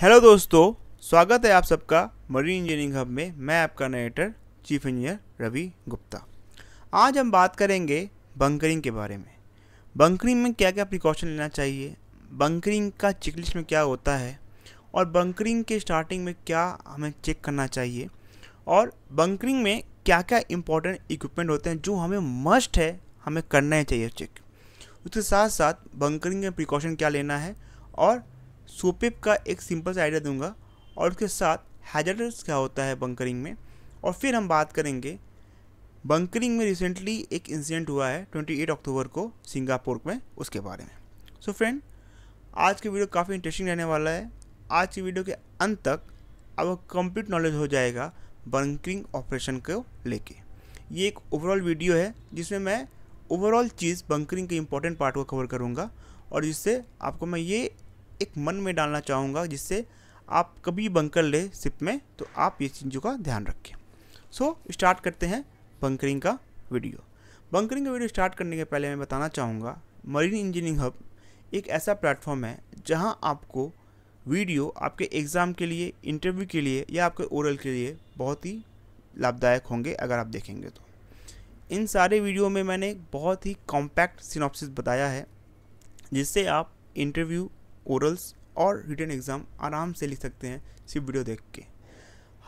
hello दोस्तों स्वागत है आप सबका मरीन इंजीनियरिंग हब में मैं आपका नाइटर चीफ इंजीनियर रवि गुप्ता आज हम बात करेंगे बंकरिंग के बारे में बंकरिंग में क्या क्या प्रिकॉशन लेना चाहिए बंकरिंग का चिकलिश में क्या होता है और बंकरिंग के स्टार्टिंग में क्या हमें चेक करना चाहिए और बंकरिंग में क्या क्या इंपॉर्टेंट इक्विपमेंट होते हैं जो हमें मस्ट है हमें करना ही चाहिए चेक उसके साथ साथ बंकरिंग में प्रिकॉशन क्या लेना है और सोपिप का एक सिंपल सा आइडिया दूंगा और उसके साथ हैजर्स क्या होता है बंकरिंग में और फिर हम बात करेंगे बंकरिंग में रिसेंटली एक इंसिडेंट हुआ है 28 अक्टूबर को सिंगापुर में उसके बारे में सो so फ्रेंड आज की वीडियो काफ़ी इंटरेस्टिंग रहने वाला है आज की वीडियो के अंत तक अब कंप्लीट नॉलेज हो जाएगा बंकरिंग ऑपरेशन को लेके ये एक ओवरऑल वीडियो है जिसमें मैं ओवरऑल चीज़ बंकरिंग के इंपॉर्टेंट पार्ट को कवर करूँगा और जिससे आपको मैं ये एक मन में डालना चाहूँगा जिससे आप कभी बंकर ले सिप में तो आप ये चीज़ों का ध्यान रखें सो so, स्टार्ट करते हैं बंकरिंग का वीडियो बंकरिंग का वीडियो स्टार्ट करने के पहले मैं बताना चाहूँगा मरीन इंजीनियरिंग हब एक ऐसा प्लेटफॉर्म है जहाँ आपको वीडियो आपके एग्ज़ाम के लिए इंटरव्यू के लिए या आपके ओरल के लिए बहुत ही लाभदायक होंगे अगर आप देखेंगे तो इन सारे वीडियो में मैंने बहुत ही कॉम्पैक्ट सिनॉप्सिस बताया है जिससे आप इंटरव्यू ओरल्स और रिटर्न एग्ज़ाम आराम से लिख सकते हैं सिर्फ वीडियो देख के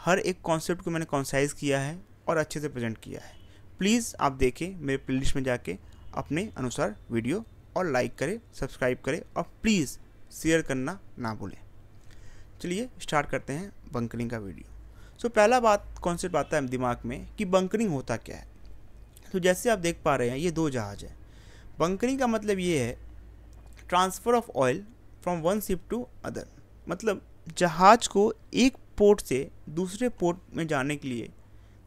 हर एक कॉन्सेप्ट को मैंने कॉन्साइज किया है और अच्छे से प्रेजेंट किया है प्लीज़ आप देखें मेरे प्ले में जाके अपने अनुसार वीडियो और लाइक करें सब्सक्राइब करें और प्लीज़ शेयर करना ना भूलें चलिए स्टार्ट करते हैं बंकरिंग का वीडियो सो so, पहला बात कॉन्सेप्ट आता है दिमाग में कि बंकरिंग होता क्या है तो जैसे आप देख पा रहे हैं ये दो जहाज़ है बंकरिंग का मतलब ये है transfer of oil from one ship to other मतलब जहाज को एक पोर्ट से दूसरे पोर्ट में जाने के लिए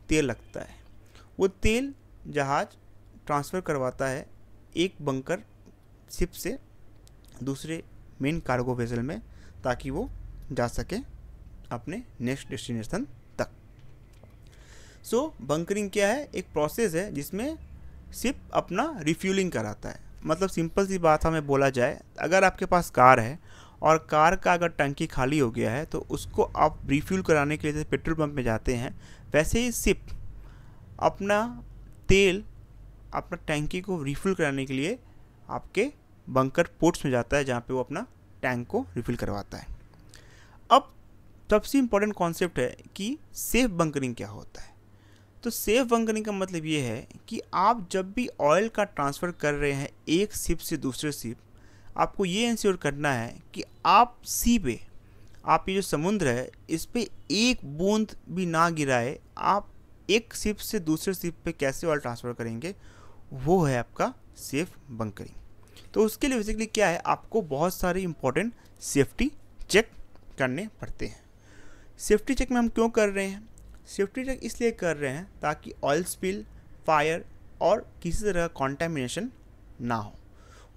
तेल लगता है वो तेल जहाज ट्रांसफ़र करवाता है एक बंकर शिप से दूसरे मेन कार्गो वेजल में ताकि वो जा सके अपने नेक्स्ट डेस्टिनेशन तक सो so, बंकरिंग क्या है एक प्रोसेस है जिसमें शिप अपना रिफ्यूलिंग कराता है मतलब सिंपल सी बात हमें बोला जाए अगर आपके पास कार है और कार का अगर टंकी खाली हो गया है तो उसको आप रिफ्यूल कराने के लिए जैसे पेट्रोल पंप में जाते हैं वैसे ही सिप अपना तेल अपना टैंकी को रिफ़िल कराने के लिए आपके बंकर पोर्ट्स में जाता है जहाँ पे वो अपना टैंक को रिफ़िल करवाता है अब सबसे इम्पोर्टेंट कॉन्सेप्ट है कि सेफ बंकरिंग क्या होता है तो सेफ बंकरिंग का मतलब ये है कि आप जब भी ऑयल का ट्रांसफ़र कर रहे हैं एक सिप से दूसरे सिप आपको ये इंश्योर करना है कि आप सी पे आप ये जो समुद्र है इस पर एक बूंद भी ना गिराए आप एक सिप से दूसरे सिप पे कैसे ऑयल ट्रांसफ़र करेंगे वो है आपका सेफ बंकरिंग तो उसके लिए बेसिकली क्या है आपको बहुत सारे इंपॉर्टेंट सेफ्टी चेक करने पड़ते हैं सेफ्टी चेक में हम क्यों कर रहे हैं सेफ्टी चेक इसलिए कर रहे हैं ताकि ऑयल स्पिल फायर और किसी तरह का कॉन्टेमिनेशन ना हो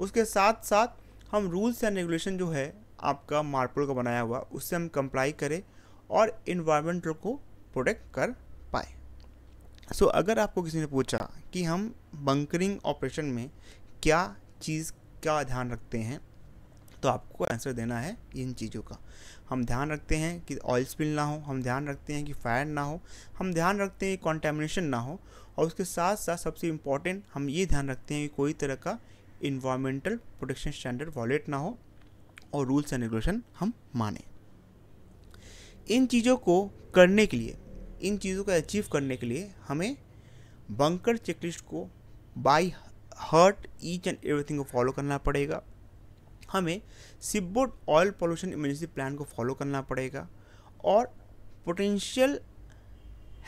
उसके साथ साथ हम रूल्स एंड रेगुलेशन जो है आपका मार्पोल का बनाया हुआ उससे हम कंप्लाई करें और इन्वायरमेंट को प्रोटेक्ट कर पाए सो so, अगर आपको किसी ने पूछा कि हम बंकरिंग ऑपरेशन में क्या चीज़ का ध्यान रखते हैं तो आपको आंसर देना है इन चीज़ों का हम ध्यान रखते हैं कि ऑयल स्पिल ना हो हम ध्यान रखते हैं कि फायर ना हो हम ध्यान रखते हैं कि कॉन्टेमिनेशन ना हो और उसके साथ साथ सबसे इम्पॉर्टेंट हम ये ध्यान रखते हैं कि कोई तरह का इन्वायरमेंटल प्रोटेक्शन स्टैंडर्ड वॉलेट ना हो और रूल्स एंड रेगुलेशन हम माने इन चीज़ों को करने के लिए इन चीज़ों को अचीव करने के लिए हमें बंकर चेकलिस्ट को by heart each and everything को फॉलो करना पड़ेगा हमें सिब्बोट ऑयल पोल्यूशन इमरजेंसी प्लान को फॉलो करना पड़ेगा और potential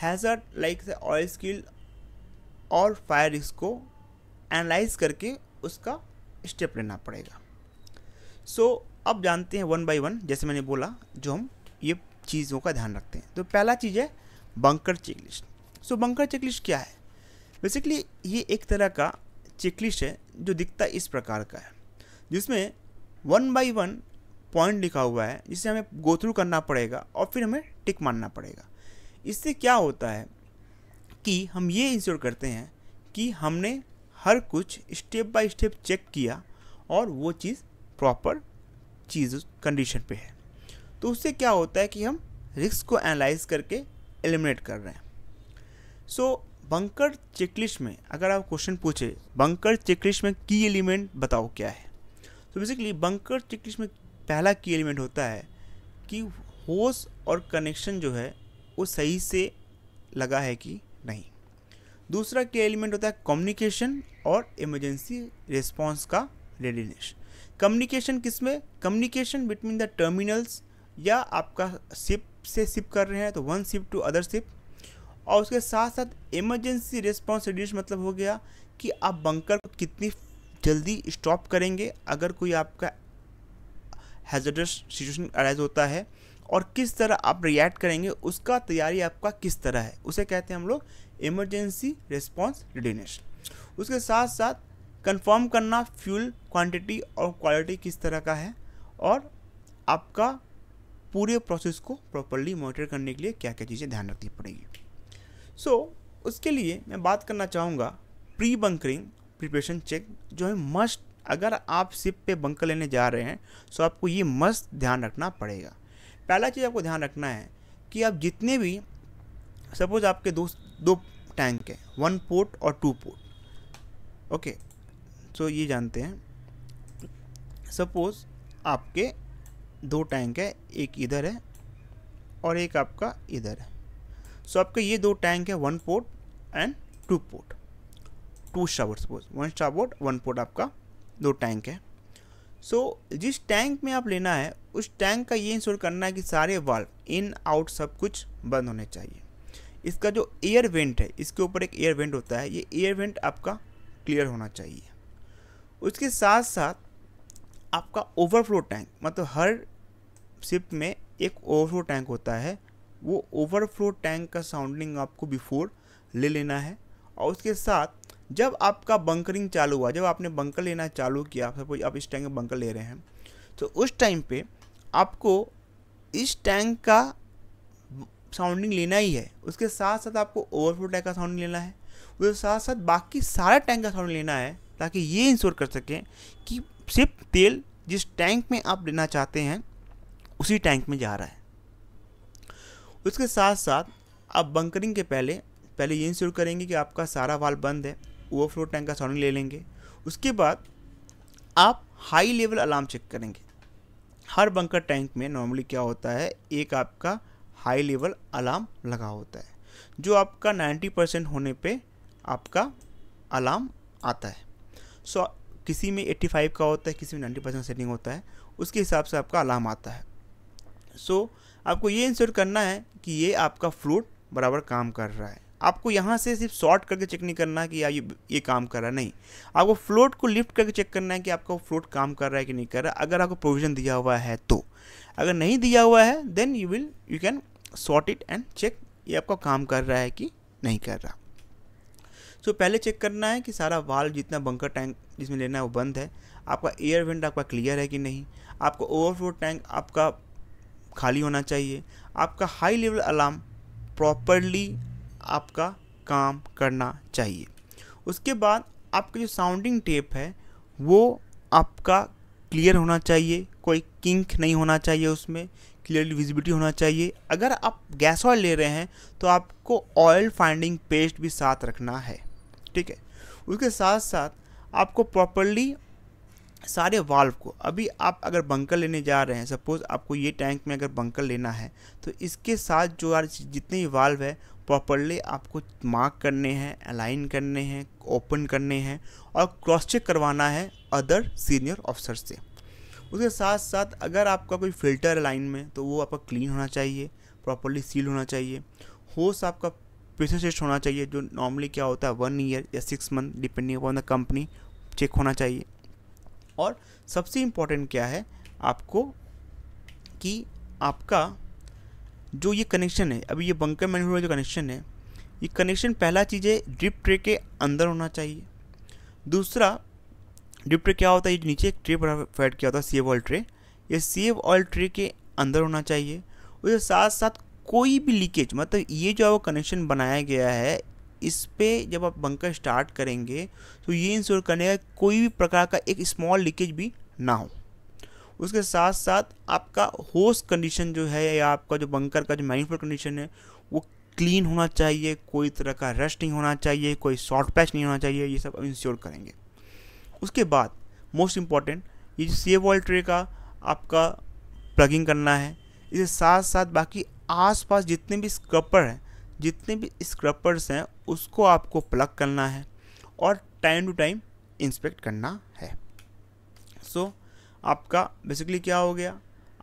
hazard like the oil spill और फायर रिस्क को एनालाइज करके उसका स्टेप लेना पड़ेगा सो so, अब जानते हैं वन बाय वन जैसे मैंने बोला जो हम ये चीज़ों का ध्यान रखते हैं तो पहला चीज़ है bunker checklist so so, bunker checklist क्या है बेसिकली ये एक तरह का चेकलिस्ट है जो दिखता इस प्रकार का है जिसमें वन बाई वन पॉइंट लिखा हुआ है जिसे हमें गो थ्रू करना पड़ेगा और फिर हमें टिक मारना पड़ेगा इससे क्या होता है कि हम ये इंश्योर करते हैं कि हमने हर कुछ स्टेप बाय स्टेप चेक किया और वो चीज़ प्रॉपर चीज़ कंडीशन पे है तो उससे क्या होता है कि हम रिस्क को एनालाइज करके एलिमिनेट कर रहे हैं सो बंकर चेकलिस्ट में अगर आप क्वेश्चन पूछे बंकर चेकलिस्ट में की एलिमेंट बताओ क्या है तो बेसिकली बंकर चेकलिस्ट में पहला की एलिमेंट होता है कि होस और कनेक्शन जो है वो सही से लगा है कि नहीं दूसरा के एलिमेंट होता है कम्युनिकेशन और इमरजेंसी रिस्पॉन्स का रेडीनेस कम्युनिकेशन किस में कम्युनिकेशन बिटवीन द टर्मिनल्स या आपका सिप से सिप कर रहे हैं तो one ship to other ship और उसके साथ साथ इमरजेंसी रिस्पॉन्स रेडीनेस मतलब हो गया कि आप बंकर को कितनी जल्दी स्टॉप करेंगे अगर कोई आपका हैजडस सिचुएशन अराइज होता है और किस तरह आप रिएक्ट करेंगे उसका तैयारी आपका किस तरह है उसे कहते हैं हम लोग इमरजेंसी रिस्पॉन्स रेडीनेस उसके साथ साथ कंफर्म करना फ्यूल क्वांटिटी और क्वालिटी किस तरह का है और आपका पूरे प्रोसेस को प्रॉपरली मॉनिटर करने के लिए क्या क्या चीज़ें ध्यान रखनी पड़ेगी सो so, उसके लिए मैं बात करना चाहूँगा प्री बंकरिंग प्रिपरेशन चेक जो है मस्ट अगर आप सिप पे बंकर लेने जा रहे हैं तो आपको ये मस्त ध्यान रखना पड़ेगा पहला चीज़ आपको ध्यान रखना है कि आप जितने भी सपोज आपके दो दो टैंक हैं वन पोर्ट और टू पोर्ट ओके सो ये जानते हैं सपोज आपके दो टैंक है एक इधर है और एक आपका इधर है सो तो आपके ये दो टैंक है one port and two port two shower suppose one shower one port आपका दो टैंक है सो so, जिस टैंक में आप लेना है उस टैंक का ये इंश्योर करना है कि सारे वाल्व इन आउट सब कुछ बंद होने चाहिए इसका जो एयर वेंट है इसके ऊपर एक एयर वेंट होता है ये एयर वेंट आपका क्लियर होना चाहिए उसके साथ साथ आपका ओवरफ्लो टैंक मतलब हर शिप में एक ओवरफ्लो टैंक होता है वो ओवरफ्लो टैंक का साउंडिंग आपको बिफोर ले लेना है और उसके साथ जब आपका बंकरिंग चालू हुआ जब आपने बंकर लेना चालू किया सपोज आप इस टैंक में बंकर ले रहे हैं तो उस टाइम पे आपको इस टैंक का साउंडिंग लेना ही है उसके साथ साथ आपको ओवरफ्लो टैंक का साउंडिंग लेना है उसके साथ साथ बाकी सारा टैंक का साउंडिंग लेना है ताकि ये इंश्योर कर सकें कि सिर्फ तेल जिस टैंक में आप लेना चाहते हैं उसी टैंक में जा रहा है उसके साथ साथ आप बंकरिंग के पहले पहले ये इंश्योर करेंगे कि आपका सारा वाल बंद है ओवरफ्लो टैंक का साउंड ले लेंगे उसके बाद आप हाई लेवल अलार्म चेक करेंगे हर बंकर टैंक में नॉर्मली क्या होता है एक आपका हाई लेवल अलार्म लगा होता है जो आपका 90 परसेंट होने पे आपका अलार्म आता है सो so, किसी में 85 का होता है किसी में 90 परसेंट सेटिंग होता है उसके हिसाब से आपका अलार्म आता है सो so, आपको ये इंश्योर करना है कि ये आपका फ्लूट बराबर काम कर रहा है आपको यहाँ से सिर्फ शॉर्ट करके चेक नहीं करना कि यार ये ये काम कर रहा है नहीं आपको फ्लोट को लिफ्ट करके चेक करना है कि आपका फ्लोट काम कर रहा है कि नहीं कर रहा अगर आपको प्रोविजन दिया हुआ है तो अगर नहीं दिया हुआ है then you will you can short it and check ये आपका काम कर रहा है कि नहीं कर रहा सो so, पहले चेक करना है कि सारा वाल जितना बंकर टैंक जिसमें लेना है वो बंद है आपका एयर विंड आपका क्लियर है कि नहीं आपका ओवरफ्लो टैंक आपका खाली होना चाहिए आपका हाई लेवल अलार्म प्रॉपरली आपका काम करना चाहिए उसके बाद आपका जो साउंडिंग टेप है वो आपका क्लियर होना चाहिए कोई किंक नहीं होना चाहिए उसमें क्लियरली विजिबिलिटी होना चाहिए अगर आप गैस ऑयल ले रहे हैं तो आपको ऑयल फाइंडिंग पेस्ट भी साथ रखना है ठीक है उसके साथ साथ आपको प्रॉपरली सारे वाल्व को अभी आप अगर बंकर लेने जा रहे हैं सपोज़ आपको ये टैंक में अगर बंकर लेना है तो इसके साथ जो जितने भी वाल्व है प्रॉपरली आपको मार्क करने हैं अलाइन करने हैं ओपन करने हैं और क्रॉस चेक करवाना है अदर सीनियर ऑफिसर से उसके साथ साथ अगर आपका कोई फिल्टर लाइन में तो वो आपका क्लीन होना चाहिए प्रॉपरली सील होना चाहिए होस आपका प्रिसेस्ट होना चाहिए जो नॉर्मली क्या होता है वन ईयर या six month depending upon the company check होना चाहिए और सबसे इम्पोर्टेंट क्या है आपको कि आपका जो ये कनेक्शन है अभी ये बंकर मैन जो कनेक्शन है ये कनेक्शन पहला चीज़ है ड्रिप ट्रे के अंदर होना चाहिए दूसरा ड्रिप ट्रे क्या होता है ये नीचे एक ट्रे फैट किया होता है सेव ऑयल ट्रे ये सेव ऑयल ट्रे के अंदर होना चाहिए उसके साथ साथ कोई भी लीकेज मतलब ये जो आपका कनेक्शन बनाया गया है इस पर जब आप बंकर स्टार्ट करेंगे तो ये इंश्योर करने का कोई भी प्रकार का एक स्मॉल लीकेज भी ना हो उसके साथ साथ आपका होस्ट कंडीशन जो है या आपका जो बंकर का जो मैन्युफैक्चर कंडीशन है वो क्लीन होना चाहिए कोई तरह का रश नहीं होना चाहिए कोई शॉर्ट पैच नहीं होना चाहिए ये सब इंश्योर करेंगे उसके बाद मोस्ट इम्पॉर्टेंट ये जो सेव वॉल ट्रे का आपका प्लगिंग करना है इसके साथ साथ बाकी आसपास जितने भी स्क्रपर हैं जितने भी स्क्रपर्स हैं उसको आपको प्लग करना है और टाइम टू टाइम इंस्पेक्ट करना है सो so, आपका बेसिकली क्या हो गया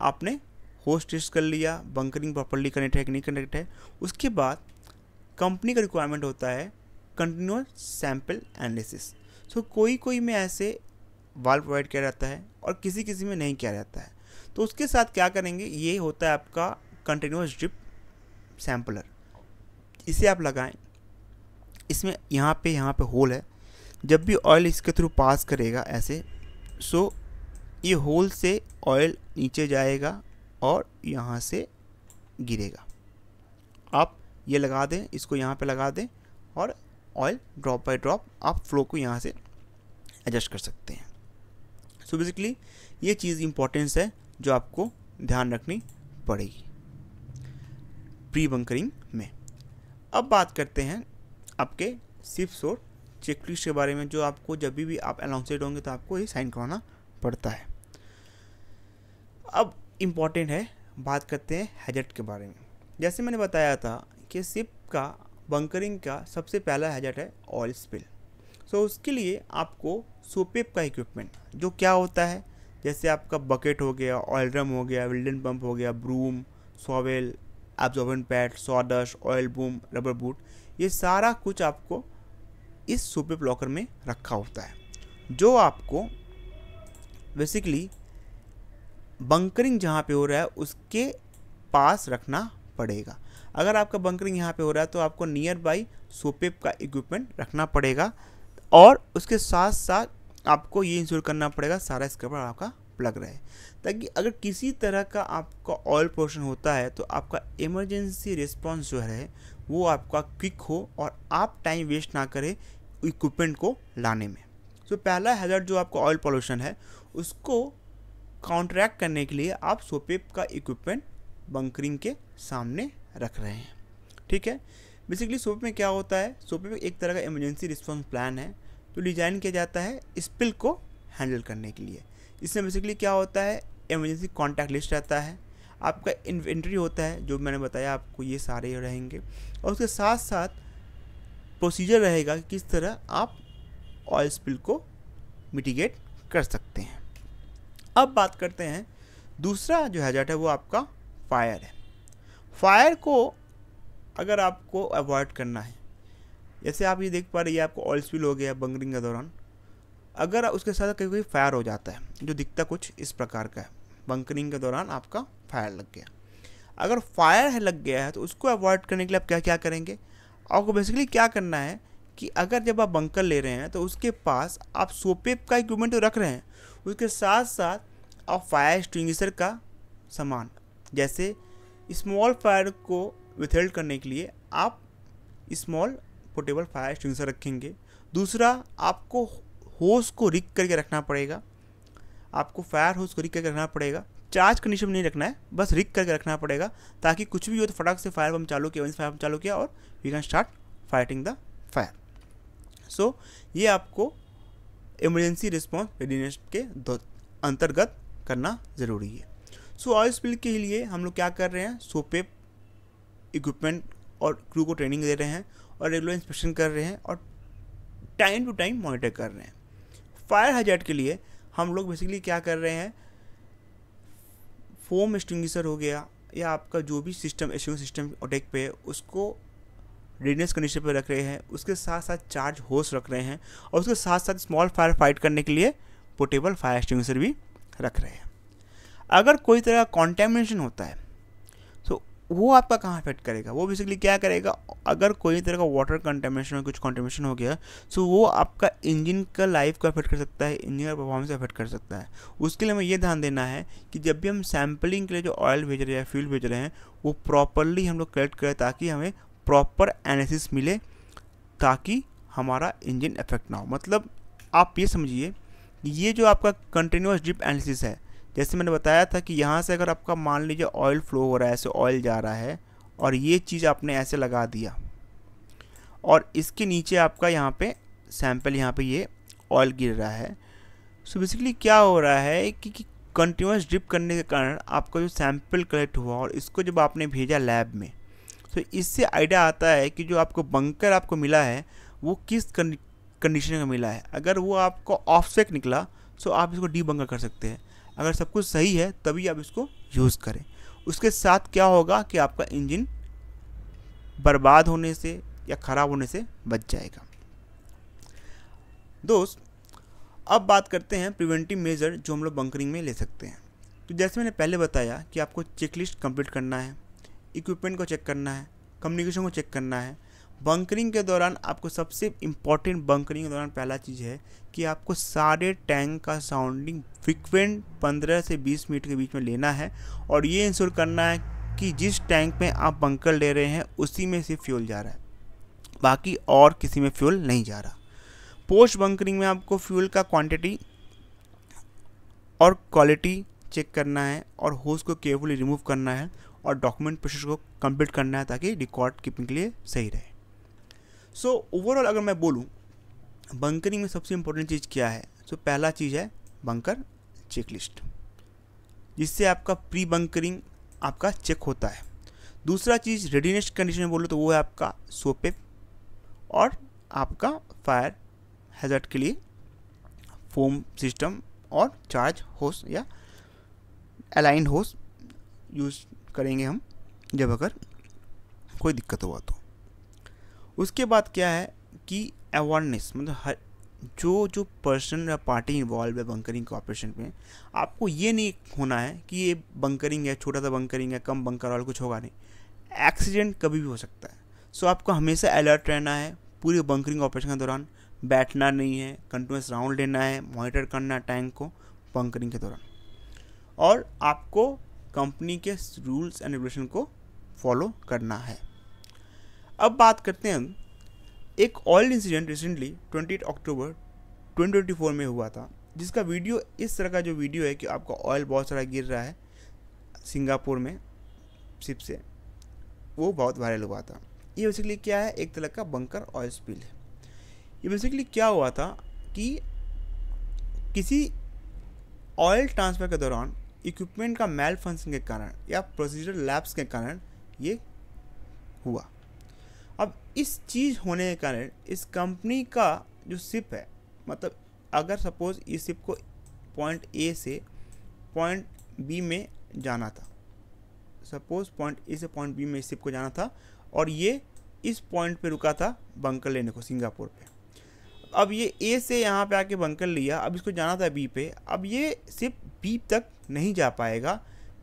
आपने होस्ट टेस्ट कर लिया बंकरिंग प्रॉपरली कनेक्ट है कि नहीं कनेक्ट है उसके बाद कंपनी का रिक्वायरमेंट होता है कंटिन्यूस सैम्पल एनालिसिस सो कोई कोई में ऐसे वाल प्रोवाइड किया जाता है और किसी किसी में नहीं किया जाता है तो उसके साथ क्या करेंगे ये होता है आपका कंटिन्यूस ड्रिप सैम्पलर इसे आप लगाएं इसमें यहाँ पे यहाँ पे होल है जब भी ऑयल इसके थ्रू पास करेगा ऐसे सो ये होल से ऑयल नीचे जाएगा और यहाँ से गिरेगा आप ये लगा दें इसको यहाँ पे लगा दें और ऑयल ड्रॉप बाय ड्रॉप आप फ्लो को यहाँ से एडजस्ट कर सकते हैं सो so बेसिकली ये चीज़ इम्पोर्टेंस है जो आपको ध्यान रखनी पड़ेगी प्री बंकरिंग में अब बात करते हैं आपके सिप्स और चेकलिस्ट के बारे में जो आपको जब भी आप अनाउंसेड होंगे तो आपको ये साइन करवाना पड़ता है अब इम्पॉर्टेंट है बात करते हैं हैजट के बारे में जैसे मैंने बताया था कि सिप का बंकरिंग का सबसे पहला हैजट है ऑयल स्पिल सो उसके लिए आपको सोपेप का इक्विपमेंट जो क्या होता है जैसे आपका बकेट हो गया ऑयल ड्रम हो गया विल्डन पंप हो गया broom shovel absorbent pad sawdust oil boom rubber boot ये सारा कुछ आपको इस सोपेप लॉकर में रखा होता है जो आपको बेसिकली बंकरिंग जहाँ पे हो रहा है उसके पास रखना पड़ेगा अगर आपका बंकरिंग यहाँ पे हो रहा है तो आपको नियर बाई सोपेप का इक्विपमेंट रखना पड़ेगा और उसके साथ साथ आपको ये इंश्योर करना पड़ेगा सारा स्क्रबर आपका प्लग रहे ताकि अगर किसी तरह का आपका ऑयल पोर्शन होता है तो आपका इमरजेंसी रिस्पॉन्स जो है वो आपका क्विक हो और आप टाइम वेस्ट ना करें इक्विपमेंट को लाने में सो so, पहला हैज़र्ड जो आपका ऑयल पॉल्यूशन है उसको काउंट्रैक्ट करने के लिए आप सोपेप का इक्विपमेंट बंकरिंग के सामने रख रहे हैं ठीक है बेसिकली सोपे में क्या होता है सोपे में एक तरह का इमरजेंसी रिस्पॉन्स प्लान है तो डिजाइन किया जाता है स्पिल को हैंडल करने के लिए इसमें बेसिकली क्या होता है इमरजेंसी कॉन्टैक्ट लिस्ट रहता है आपका इन्वेंट्री होता है जो मैंने बताया आपको ये सारे रहेंगे और उसके साथ साथ प्रोसीजर रहेगा कि किस तरह आप ऑयल स्पिल को मिटिगेट कर सकते हैं अब बात करते हैं दूसरा जो हैजट है वो आपका फायर है फायर को अगर आपको अवॉइड करना है जैसे आप ये देख पा रही है आपको ऑयल स्पिल हो गया बंगरिंग के दौरान अगर उसके साथ कभी कभी फायर हो जाता है जो दिखता कुछ इस प्रकार का है बंकरिंग के दौरान आपका फायर लग गया अगर फायर है लग गया है तो उसको अवॉइड करने के लिए आप क्या क्या करेंगे आपको बेसिकली क्या करना है कि अगर जब आप बंकर ले रहे हैं तो उसके पास आप सोपेप का इक्विपमेंट तो रख रहे हैं उसके साथ साथ आप फायर एक्सटिंग्विशर का सामान जैसे स्मॉल फायर को विथहेल्ड करने के लिए आप स्मॉल पोर्टेबल फायर एक्सटिंग्विशर रखेंगे दूसरा आपको होस को रिक करके रखना पड़ेगा आपको फायर होस को रिक करके रखना पड़ेगा चार्ज कंडीशन में नहीं रखना है बस रिक करके रखना पड़ेगा ताकि कुछ भी हो तो फटाक से फायर बम चालू किया फायर बम चालू किया और we can start fighting the fire so ये आपको इमरजेंसी रिस्पॉन्स रेडीनेस के अंतर्गत करना ज़रूरी है सो ऑयल स्पिल के लिए हम लोग क्या कर रहे हैं सोपे इक्विपमेंट और क्रू को ट्रेनिंग दे रहे हैं और रेगुलर इंस्पेक्शन कर रहे हैं और टाइम टू टाइम मॉनिटर कर रहे हैं फायर हजार्ड के लिए हम लोग बेसिकली क्या कर रहे हैं फोम एक्सटिंग्विशर हो गया या आपका जो भी सिस्टम एक्सटिंग सिस्टम अटैक पे है उसको रेडियस कंडीशन पर रख रहे हैं उसके साथ साथ चार्ज होस रख रहे हैं और उसके साथ साथ स्मॉल फायर फाइट करने के लिए पोर्टेबल फायर एक्सटिंग्विशर भी रख रहे हैं अगर कोई तरह कॉन्टेमिनेशन होता है तो वो आपका कहाँ अफेक्ट करेगा वो बेसिकली क्या करेगा अगर कोई तरह का वाटर कंटेमिनेशन कुछ कॉन्टेमिनेशन हो गया तो वो आपका इंजन का लाइफ को अफेक्ट कर सकता है इंजन का परफॉर्मेंस अफेक्ट कर सकता है उसके लिए हमें ये ध्यान देना है कि जब भी हम सैम्पलिंग के लिए जो ऑयल भेज रहे हैं फ्यूल भेज रहे हैं वो प्रॉपरली हम लोग कलेक्ट करें ताकि हमें प्रॉपर एनालिसिस मिले ताकि हमारा इंजन इफेक्ट ना हो मतलब आप ये समझिए कि ये जो आपका कंटिन्यूस ड्रिप एनालिसिस है जैसे मैंने बताया था कि यहाँ से अगर आपका मान लीजिए ऑयल फ्लो हो रहा है ऐसे ऑयल जा रहा है और ये चीज़ आपने ऐसे लगा दिया और इसके नीचे आपका यहाँ पे सैंपल यहाँ पे ये ऑयल गिर रहा है सो so बेसिकली क्या हो रहा है कि कंटिन्यूस ड्रिप करने के कारण आपका जो सैंपल कलेक्ट हुआ और इसको जब आपने भेजा लैब में तो इससे आइडिया आता है कि जो आपको बंकर आपको मिला है वो किस कंडीशन में मिला है अगर वो आपको ऑफसेक निकला सो आप इसको डी बंकर कर सकते हैं अगर सब कुछ सही है तभी आप इसको यूज़ करें उसके साथ क्या होगा कि आपका इंजन बर्बाद होने से या ख़राब होने से बच जाएगा दोस्त अब बात करते हैं प्रिवेंटिव मेजर जो हम लोग बंकरिंग में ले सकते हैं तो जैसे मैंने पहले बताया कि आपको चेकलिस्ट कंप्लीट करना है इक्विपमेंट को चेक करना है कम्युनिकेशन को चेक करना है बंकरिंग के दौरान आपको सबसे इम्पॉर्टेंट बंकरिंग के दौरान पहला चीज़ है कि आपको सारे टैंक का साउंडिंग फ्रिक्वेंट 15 से 20 मिनट के बीच में लेना है और ये इंश्योर करना है कि जिस टैंक में आप बंकर ले रहे हैं उसी में से फ्यूल जा रहा है बाकी और किसी में फ्यूल नहीं जा रहा पोस्ट बंकरिंग में आपको फ्यूल का क्वांटिटी और क्वालिटी चेक करना है और होस को केयरफुली रिमूव करना है और डॉक्यूमेंट प्रोसेस को कंप्लीट करना है ताकि रिकॉर्ड कीपिंग के लिए सही रहे सो so, ओवरऑल अगर मैं बोलूँ बंकरिंग में सबसे इम्पोर्टेंट चीज़ क्या है सो so, पहला चीज़ है बंकर चेकलिस्ट जिससे आपका प्री बंकरिंग आपका चेक होता है दूसरा चीज़ रेडीनेस कंडीशन में बोलो तो वो है आपका सोपे और आपका फायर हैजर्ट के लिए फोम सिस्टम और चार्ज होस या अलाइन होस यूज करेंगे हम जब अगर कोई दिक्कत हुआ तो उसके बाद क्या है कि अवेयरनेस मतलब हर जो जो पर्सन या पार्टी इन्वॉल्व है बंकरिंग ऑपरेशन में आपको ये नहीं होना है कि ये बंकरिंग है छोटा सा बंकरिंग है कम बंकर वाला कुछ होगा नहीं एक्सीडेंट कभी भी हो सकता है सो आपको हमेशा अलर्ट रहना है पूरे बंकरिंग ऑपरेशन के दौरान बैठना नहीं है कंटिन्यूस राउंड लेना है मॉनिटर करना है टैंक को बंकरिंग के दौरान और आपको कंपनी के रूल्स एंड रेगुलेशन को फॉलो करना है अब बात करते हैं एक oil incident recently twenty October 2024 में हुआ था जिसका वीडियो इस तरह का जो वीडियो है कि आपका ऑयल बहुत सारा गिर रहा है सिंगापुर में सिप से वो बहुत वायरल हुआ था ये बेसिकली क्या है एक तरह का बंकर ऑयल स्पिल है ये बेसिकली क्या हुआ था कि किसी ऑयल ट्रांसफ़र के दौरान इक्विपमेंट का मेल फंक्शन के कारण या प्रोसीजर लैब्स के कारण ये हुआ अब इस चीज़ होने के कारण इस कंपनी का जो सिप है मतलब अगर सपोज इस शिप को पॉइंट ए से पॉइंट बी में जाना था सपोज पॉइंट ए से पॉइंट बी में इस शिप को जाना था और ये इस पॉइंट पे रुका था बंकर लेने को सिंगापुर पे अब ये ए से यहाँ पे आके बंकर लिया अब इसको जाना था बी पे अब ये सिर्फ बी तक नहीं जा पाएगा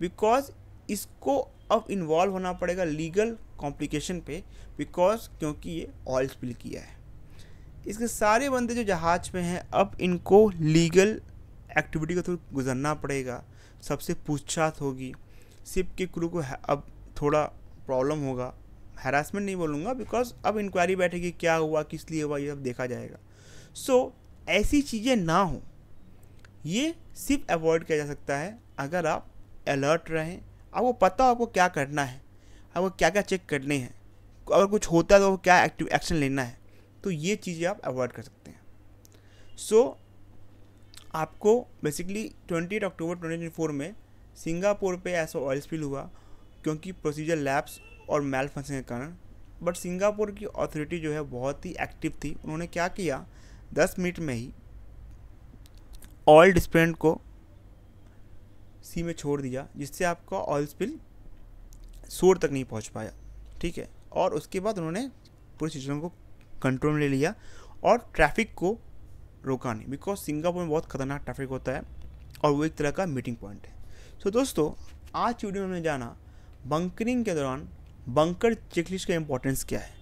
बिकॉज इसको अब इन्वॉल्व होना पड़ेगा लीगल कॉम्प्लिकेशन पे बिकॉज क्योंकि ये ऑयल स्पिल किया है इसके सारे बंदे जो जहाज़ में हैं अब इनको लीगल एक्टिविटी के थ्रू गुजरना पड़ेगा सबसे पूछताछ होगी सिप के क्रू को अब थोड़ा प्रॉब्लम होगा हेरासमेंट नहीं बोलूँगा बिकॉज अब इंक्वायरी बैठेगी क्या हुआ किस लिए हुआ ये सब देखा जाएगा सो so, ऐसी चीज़ें ना हों ये सिर्फ अवॉइड किया जा सकता है अगर आप अलर्ट रहें आपको पता हो आपको क्या करना है आपको क्या क्या चेक करने हैं अगर कुछ होता है तो क्या एक्टिव एक्शन लेना है तो ये चीज़ें आप अवॉइड कर सकते हैं सो so, आपको basically twenty October twenty four में सिंगापुर पे ऐसा ऑयल स्पिल हुआ क्योंकि प्रोसीजर लैब्स और मेल फंक्शन के कारण बट सिंगापुर की अथॉरिटी जो है बहुत ही एक्टिव थी उन्होंने क्या किया दस मिनट में ही ऑयल डिस्पेंट को सी में छोड़ दिया जिससे आपका ऑयल स्पिल सोर तक नहीं पहुंच पाया ठीक है और उसके बाद उन्होंने पूरी सिचुएशन को कंट्रोल में ले लिया और ट्रैफिक को रोका नहीं बिकॉज सिंगापुर में बहुत ख़तरनाक ट्रैफिक होता है और वो एक तरह का मीटिंग पॉइंट है सो so, दोस्तों आज की वीडियो में हमने जाना बंकरिंग के दौरान बंकर चेकलिस्ट का इम्पोर्टेंस क्या है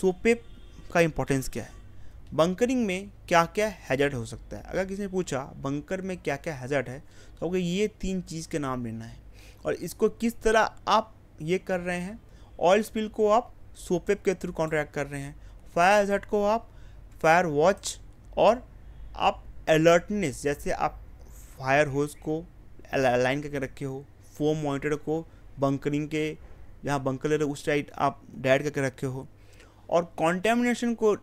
सोपे का इम्पोर्टेंस क्या है बंकरिंग में क्या क्या हैजर्ड हो सकता है अगर किसी ने पूछा बंकर में क्या क्या हैजर्ड है तो आपको ये तीन चीज़ के नाम लेना है और इसको किस तरह आप ये कर रहे हैं ऑयल स्पिल को आप सोपेप के थ्रू कॉन्ट्रैक्ट कर रहे हैं फायर हैजर्ड को आप फायर वॉच और आप अलर्टनेस जैसे आप फायर होज को लाइन करके रखे हो फोम मॉनिटर को बंकरिंग के जहाँ बंकर ले रहे उस साइड आप डायड करके रखे हो और कॉन्टेमिनेशन को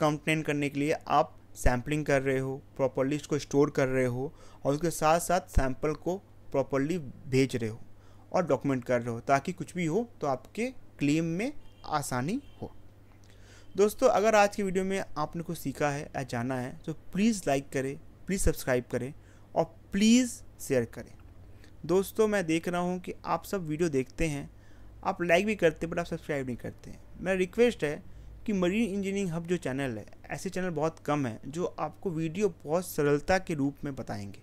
कंप्लेन करने के लिए आप सैम्पलिंग कर रहे हो प्रॉपरली इसको स्टोर कर रहे हो और उसके साथ साथ सैम्पल को प्रॉपरली भेज रहे हो और डॉक्यूमेंट कर रहे हो ताकि कुछ भी हो तो आपके क्लेम में आसानी हो दोस्तों अगर आज की वीडियो में आपने कुछ सीखा है या जाना है तो प्लीज़ लाइक करें प्लीज़ सब्सक्राइब करें और प्लीज़ शेयर करें दोस्तों मैं देख रहा हूँ कि आप सब वीडियो देखते हैं आप लाइक भी करते हैं बट आप सब्सक्राइब नहीं करते हैं मेरा रिक्वेस्ट है कि मरीन इंजीनियरिंग हब जो चैनल है ऐसे चैनल बहुत कम है जो आपको वीडियो बहुत सरलता के रूप में बताएंगे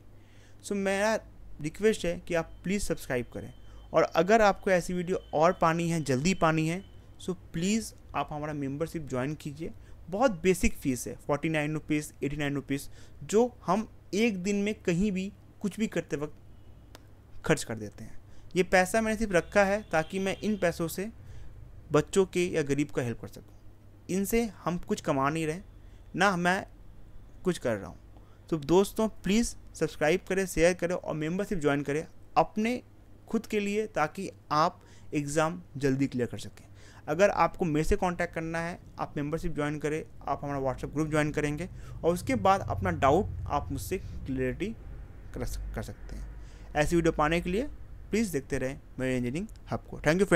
सो so, मेरा रिक्वेस्ट है कि आप प्लीज़ सब्सक्राइब करें और अगर आपको ऐसी वीडियो और पानी है जल्दी पानी है सो so प्लीज़ आप हमारा मेम्बरशिप ज्वाइन कीजिए बहुत बेसिक फ़ीस है forty nine rupees eighty nine rupees जो हम एक दिन में कहीं भी कुछ भी करते वक्त खर्च कर देते हैं ये पैसा मैंने सिर्फ रखा है ताकि मैं इन पैसों से बच्चों के या गरीब का हेल्प कर सकूँ इनसे हम कुछ कमा नहीं रहे ना मैं कुछ कर रहा हूँ तो दोस्तों प्लीज़ सब्सक्राइब करें शेयर करें और मेंबरशिप ज्वाइन करें अपने खुद के लिए ताकि आप एग्ज़ाम जल्दी क्लियर कर सकें अगर आपको मेरे से कांटेक्ट करना है आप मेंबरशिप ज्वाइन करें आप हमारा व्हाट्सएप ग्रुप ज्वाइन करेंगे और उसके बाद अपना डाउट आप मुझसे क्लियरिटी कर सकते हैं ऐसी वीडियो पाने के लिए प्लीज़ देखते रहें मेरे इंजीनियरिंग हब को थैंक यू फ्रेंड